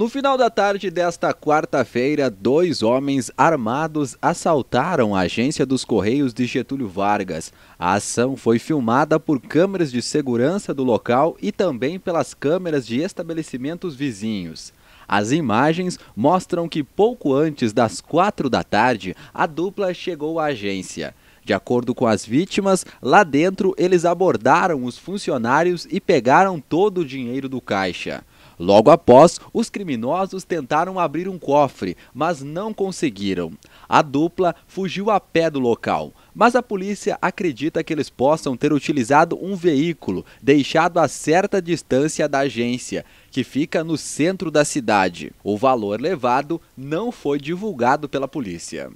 No final da tarde desta quarta-feira, dois homens armados assaltaram a agência dos Correios de Getúlio Vargas. A ação foi filmada por câmeras de segurança do local e também pelas câmeras de estabelecimentos vizinhos. As imagens mostram que pouco antes das quatro da tarde, a dupla chegou à agência. De acordo com as vítimas, lá dentro eles abordaram os funcionários e pegaram todo o dinheiro do caixa. Logo após, os criminosos tentaram abrir um cofre, mas não conseguiram. A dupla fugiu a pé do local, mas a polícia acredita que eles possam ter utilizado um veículo deixado a certa distância da agência, que fica no centro da cidade. O valor levado não foi divulgado pela polícia.